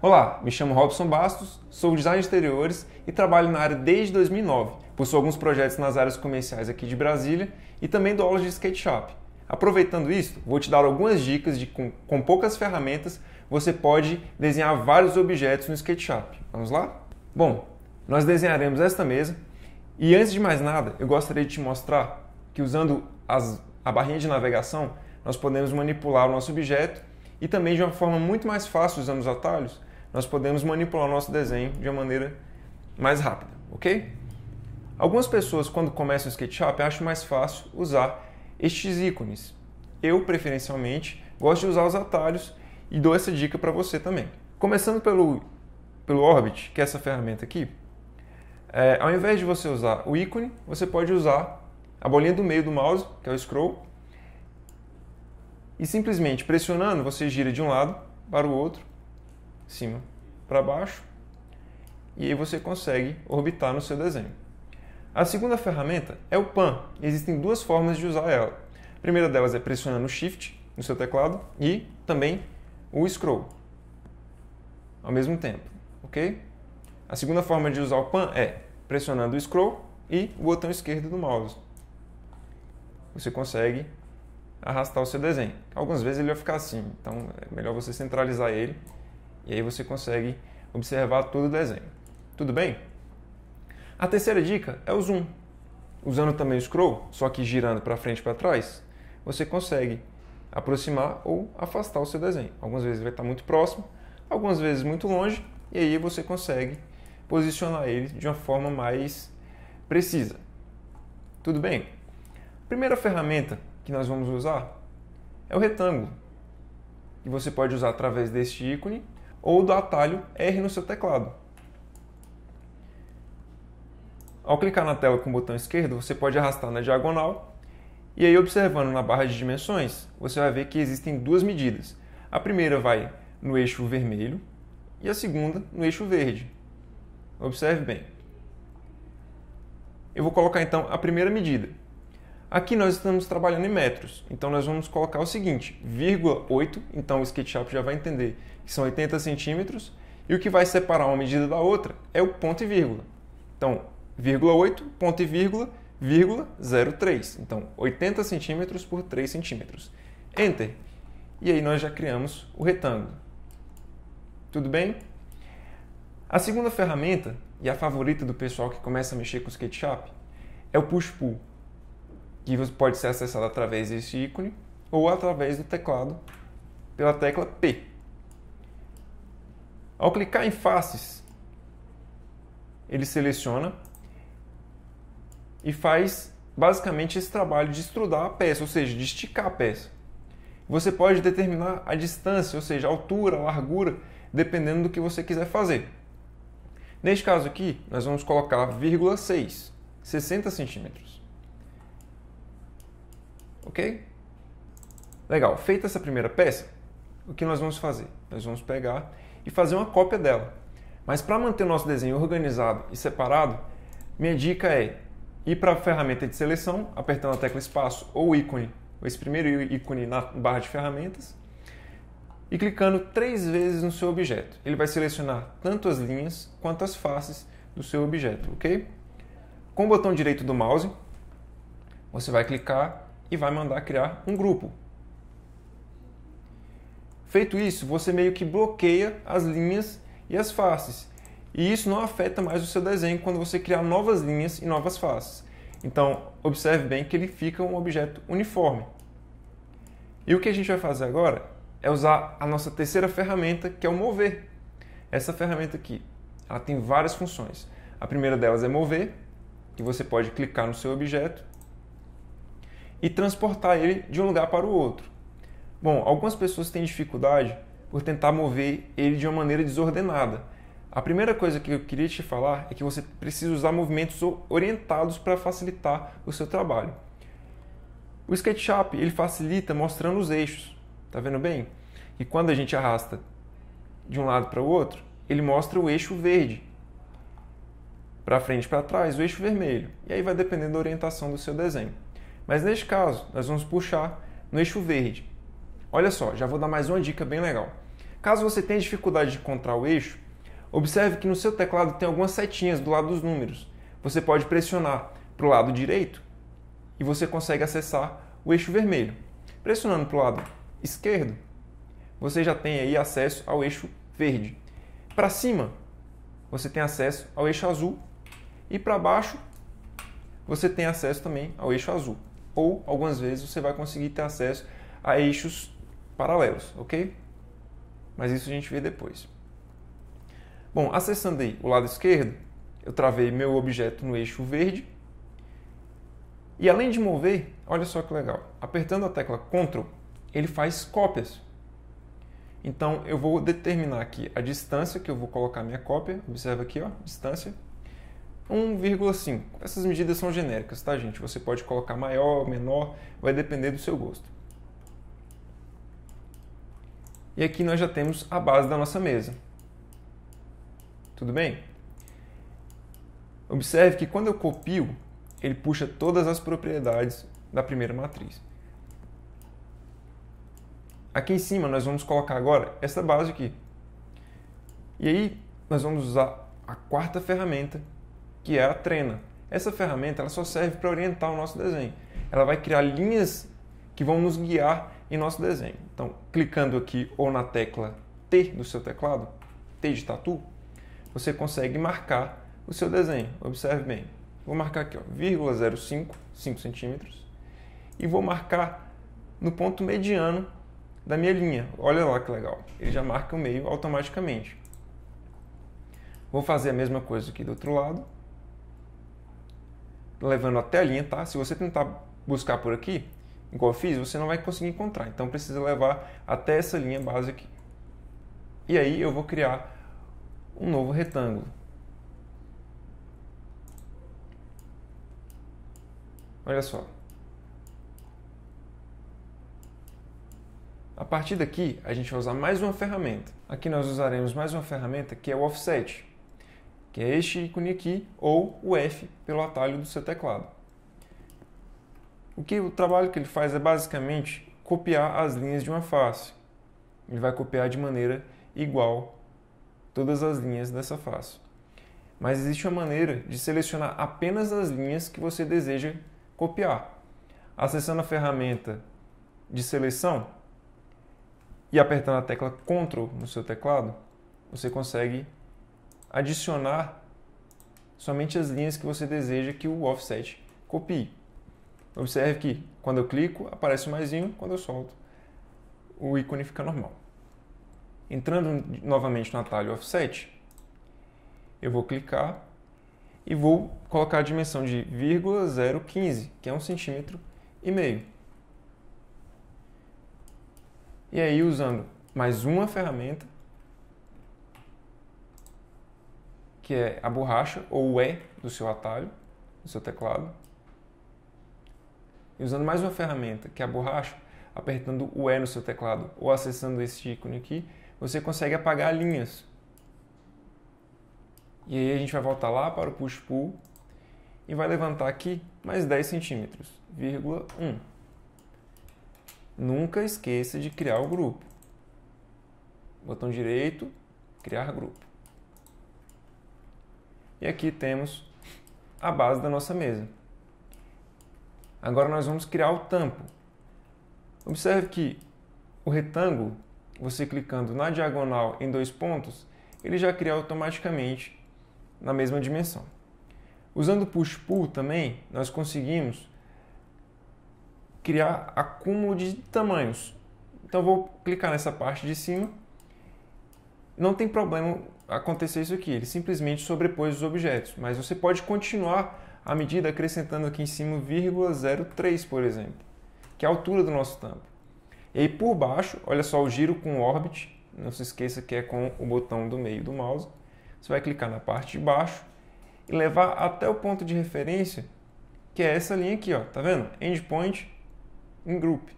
Olá, me chamo Robson Bastos, sou designer de exteriores e trabalho na área desde 2009. Possuo alguns projetos nas áreas comerciais aqui de Brasília e também dou aulas de skate shop. Aproveitando isso, vou te dar algumas dicas de com, com poucas ferramentas você pode desenhar vários objetos no skate shop. Vamos lá? Bom, nós desenharemos esta mesa e antes de mais nada, eu gostaria de te mostrar que usando as, a barrinha de navegação, nós podemos manipular o nosso objeto e também de uma forma muito mais fácil usando os atalhos, nós podemos manipular o nosso desenho de uma maneira mais rápida, ok? Algumas pessoas, quando começam o SketchUp, acham mais fácil usar estes ícones. Eu, preferencialmente, gosto de usar os atalhos e dou essa dica para você também. Começando pelo, pelo Orbit, que é essa ferramenta aqui, é, ao invés de você usar o ícone, você pode usar a bolinha do meio do mouse, que é o scroll, e simplesmente pressionando, você gira de um lado para o outro cima para baixo, e aí você consegue orbitar no seu desenho. A segunda ferramenta é o pan. Existem duas formas de usar ela. A primeira delas é pressionando o Shift no seu teclado e também o scroll ao mesmo tempo, ok? A segunda forma de usar o pan é pressionando o scroll e o botão esquerdo do mouse. Você consegue arrastar o seu desenho. Algumas vezes ele vai ficar assim, então é melhor você centralizar ele e aí você consegue observar todo o desenho. Tudo bem? A terceira dica é o zoom. Usando também o scroll, só que girando para frente e para trás, você consegue aproximar ou afastar o seu desenho. Algumas vezes vai estar muito próximo, algumas vezes muito longe, e aí você consegue posicionar ele de uma forma mais precisa. Tudo bem? A primeira ferramenta que nós vamos usar é o retângulo. E você pode usar através deste ícone ou do atalho R no seu teclado. Ao clicar na tela com o botão esquerdo, você pode arrastar na diagonal e aí observando na barra de dimensões, você vai ver que existem duas medidas. A primeira vai no eixo vermelho e a segunda no eixo verde. Observe bem. Eu vou colocar então a primeira medida, Aqui nós estamos trabalhando em metros, então nós vamos colocar o seguinte, vírgula 8, então o SketchUp já vai entender que são 80 centímetros, e o que vai separar uma medida da outra é o ponto e vírgula. Então, vírgula 8, ponto e vírgula, vírgula 0,3. Então, 80 centímetros por 3 centímetros. Enter. E aí nós já criamos o retângulo. Tudo bem? A segunda ferramenta, e a favorita do pessoal que começa a mexer com o SketchUp, é o Push-Pull que pode ser acessado através desse ícone ou através do teclado pela tecla P. Ao clicar em faces, ele seleciona e faz basicamente esse trabalho de estrudar a peça, ou seja, de esticar a peça. Você pode determinar a distância, ou seja, a altura, a largura, dependendo do que você quiser fazer. Neste caso aqui, nós vamos colocar 0,6, 60 centímetros. Ok? Legal, feita essa primeira peça, o que nós vamos fazer? Nós vamos pegar e fazer uma cópia dela. Mas para manter nosso desenho organizado e separado, minha dica é ir para a ferramenta de seleção, apertando a tecla espaço ou ícone, esse primeiro ícone na barra de ferramentas, e clicando três vezes no seu objeto. Ele vai selecionar tanto as linhas quanto as faces do seu objeto, ok? Com o botão direito do mouse, você vai clicar e vai mandar criar um grupo. Feito isso, você meio que bloqueia as linhas e as faces. E isso não afeta mais o seu desenho quando você criar novas linhas e novas faces. Então, observe bem que ele fica um objeto uniforme. E o que a gente vai fazer agora é usar a nossa terceira ferramenta, que é o mover. Essa ferramenta aqui, ela tem várias funções. A primeira delas é mover, que você pode clicar no seu objeto e transportar ele de um lugar para o outro. Bom, algumas pessoas têm dificuldade por tentar mover ele de uma maneira desordenada. A primeira coisa que eu queria te falar é que você precisa usar movimentos orientados para facilitar o seu trabalho. O SketchUp ele facilita mostrando os eixos, tá vendo bem? E quando a gente arrasta de um lado para o outro, ele mostra o eixo verde, para frente para trás, o eixo vermelho. E aí vai dependendo da orientação do seu desenho. Mas neste caso, nós vamos puxar no eixo verde. Olha só, já vou dar mais uma dica bem legal. Caso você tenha dificuldade de encontrar o eixo, observe que no seu teclado tem algumas setinhas do lado dos números. Você pode pressionar para o lado direito e você consegue acessar o eixo vermelho. Pressionando para o lado esquerdo, você já tem aí acesso ao eixo verde. Para cima, você tem acesso ao eixo azul e para baixo, você tem acesso também ao eixo azul ou algumas vezes você vai conseguir ter acesso a eixos paralelos, ok? Mas isso a gente vê depois. Bom, acessando aí o lado esquerdo, eu travei meu objeto no eixo verde. E além de mover, olha só que legal, apertando a tecla Ctrl, ele faz cópias. Então eu vou determinar aqui a distância que eu vou colocar minha cópia, observa aqui, ó, distância 1,5. Essas medidas são genéricas, tá, gente? Você pode colocar maior, menor, vai depender do seu gosto. E aqui nós já temos a base da nossa mesa. Tudo bem? Observe que quando eu copio, ele puxa todas as propriedades da primeira matriz. Aqui em cima nós vamos colocar agora essa base aqui. E aí nós vamos usar a quarta ferramenta, que é a Trena. Essa ferramenta ela só serve para orientar o nosso desenho. Ela vai criar linhas que vão nos guiar em nosso desenho. Então, clicando aqui ou na tecla T do seu teclado, T de tatu, você consegue marcar o seu desenho. Observe bem. Vou marcar aqui, ó, 0,05, 5 centímetros, e vou marcar no ponto mediano da minha linha. Olha lá que legal. Ele já marca o meio automaticamente. Vou fazer a mesma coisa aqui do outro lado levando até a linha, tá? Se você tentar buscar por aqui, igual eu fiz, você não vai conseguir encontrar. Então precisa levar até essa linha base aqui. E aí eu vou criar um novo retângulo. Olha só. A partir daqui, a gente vai usar mais uma ferramenta. Aqui nós usaremos mais uma ferramenta que é o offset que é este ícone aqui, ou o F pelo atalho do seu teclado. O que o trabalho que ele faz é basicamente copiar as linhas de uma face. Ele vai copiar de maneira igual todas as linhas dessa face. Mas existe uma maneira de selecionar apenas as linhas que você deseja copiar. Acessando a ferramenta de seleção e apertando a tecla Ctrl no seu teclado, você consegue adicionar somente as linhas que você deseja que o offset copie. Observe que quando eu clico aparece o maisinho, quando eu solto o ícone fica normal. Entrando novamente no atalho offset, eu vou clicar e vou colocar a dimensão de 0,015, que é um centímetro e meio. E aí usando mais uma ferramenta, que é a borracha ou o E do seu atalho, do seu teclado. E usando mais uma ferramenta, que é a borracha, apertando o E no seu teclado ou acessando esse ícone aqui, você consegue apagar linhas. E aí a gente vai voltar lá para o push-pull e vai levantar aqui mais 10 centímetros, vírgula 1. Nunca esqueça de criar o grupo. Botão direito, criar grupo. E aqui temos a base da nossa mesa. Agora nós vamos criar o tampo. Observe que o retângulo, você clicando na diagonal em dois pontos, ele já cria automaticamente na mesma dimensão. Usando o push-pull também, nós conseguimos criar acúmulo de tamanhos. Então vou clicar nessa parte de cima. Não tem problema acontecer isso aqui, ele simplesmente sobrepôs os objetos, mas você pode continuar a medida acrescentando aqui em cima 0,03, por exemplo, que é a altura do nosso tampo. E aí por baixo, olha só o giro com orbit, não se esqueça que é com o botão do meio do mouse. Você vai clicar na parte de baixo e levar até o ponto de referência, que é essa linha aqui, ó, tá vendo? Endpoint in group.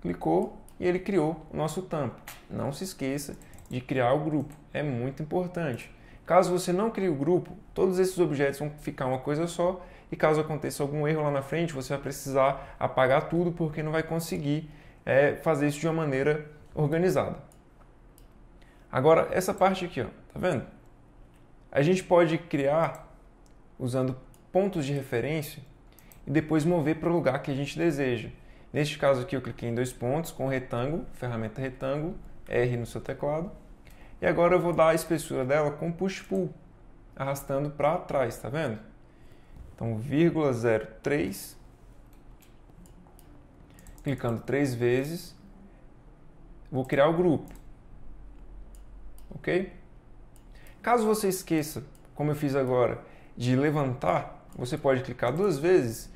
Clicou e ele criou o nosso tampo. Não se esqueça de criar o grupo. É muito importante. Caso você não crie o grupo, todos esses objetos vão ficar uma coisa só e caso aconteça algum erro lá na frente, você vai precisar apagar tudo porque não vai conseguir é, fazer isso de uma maneira organizada. Agora, essa parte aqui, ó, tá vendo? A gente pode criar usando pontos de referência e depois mover para o lugar que a gente deseja. Neste caso aqui, eu cliquei em dois pontos com retângulo, ferramenta retângulo, R no seu teclado. E agora eu vou dar a espessura dela com push-pull, arrastando para trás, tá vendo? Então, vírgula 03, clicando três vezes, vou criar o grupo, ok? Caso você esqueça, como eu fiz agora, de levantar, você pode clicar duas vezes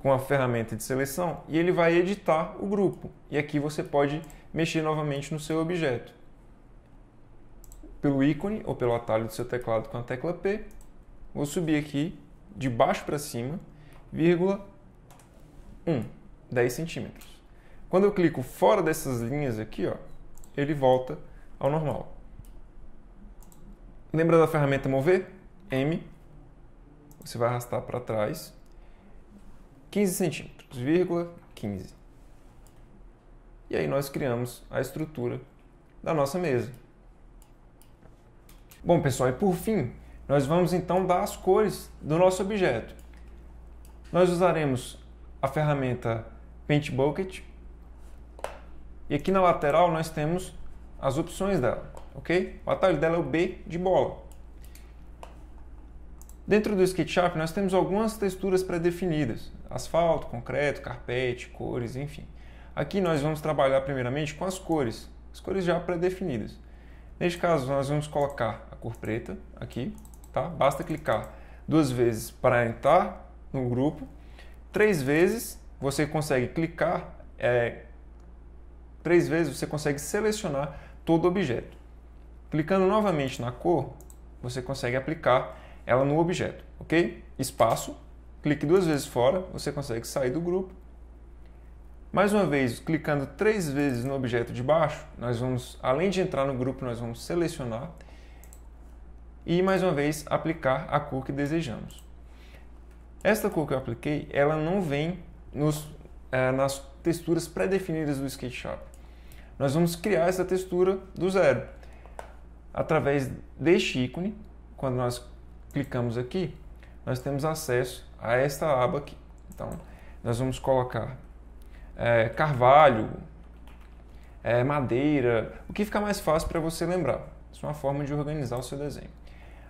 com a ferramenta de seleção e ele vai editar o grupo. E aqui você pode mexer novamente no seu objeto. Pelo ícone ou pelo atalho do seu teclado com a tecla P, vou subir aqui de baixo para cima, vírgula 1, 10 centímetros. Quando eu clico fora dessas linhas aqui, ó, ele volta ao normal. Lembra da ferramenta mover? M, você vai arrastar para trás, 15 centímetros, vírgula 15. E aí nós criamos a estrutura da nossa mesa. Bom, pessoal, e por fim, nós vamos então dar as cores do nosso objeto. Nós usaremos a ferramenta Paint Bucket e aqui na lateral nós temos as opções dela, ok? O atalho dela é o B de bola. Dentro do SketchUp nós temos algumas texturas pré-definidas, asfalto, concreto, carpete, cores, enfim. Aqui nós vamos trabalhar primeiramente com as cores, as cores já pré-definidas. Neste caso, nós vamos colocar a cor preta aqui, tá? Basta clicar duas vezes para entrar no grupo, três vezes você consegue clicar, é, três vezes você consegue selecionar todo o objeto. Clicando novamente na cor, você consegue aplicar ela no objeto, ok? Espaço, clique duas vezes fora, você consegue sair do grupo mais uma vez, clicando três vezes no objeto de baixo, nós vamos, além de entrar no grupo, nós vamos selecionar e mais uma vez aplicar a cor que desejamos. Esta cor que eu apliquei, ela não vem nos, é, nas texturas pré-definidas do SketchUp. Nós vamos criar essa textura do zero. Através deste ícone, quando nós clicamos aqui, nós temos acesso a esta aba aqui. Então, nós vamos colocar é, carvalho, é, madeira, o que fica mais fácil para você lembrar. Isso é uma forma de organizar o seu desenho.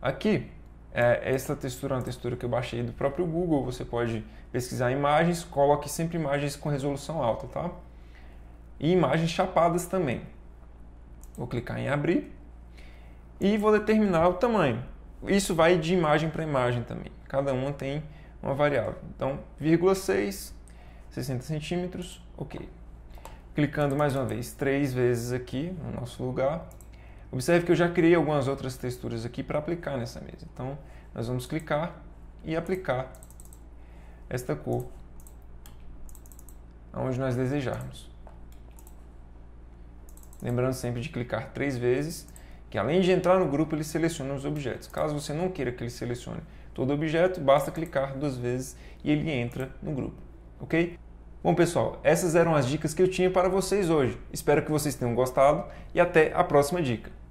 Aqui, é, essa textura é uma textura que eu baixei do próprio Google, você pode pesquisar imagens, coloque sempre imagens com resolução alta, tá? E imagens chapadas também. Vou clicar em abrir e vou determinar o tamanho. Isso vai de imagem para imagem também. Cada uma tem uma variável. Então, 0,6. 60 centímetros, ok. Clicando mais uma vez, três vezes aqui no nosso lugar. Observe que eu já criei algumas outras texturas aqui para aplicar nessa mesa. Então, nós vamos clicar e aplicar esta cor aonde nós desejarmos. Lembrando sempre de clicar três vezes, que além de entrar no grupo, ele seleciona os objetos. Caso você não queira que ele selecione todo objeto, basta clicar duas vezes e ele entra no grupo ok? Bom, pessoal, essas eram as dicas que eu tinha para vocês hoje. Espero que vocês tenham gostado e até a próxima dica.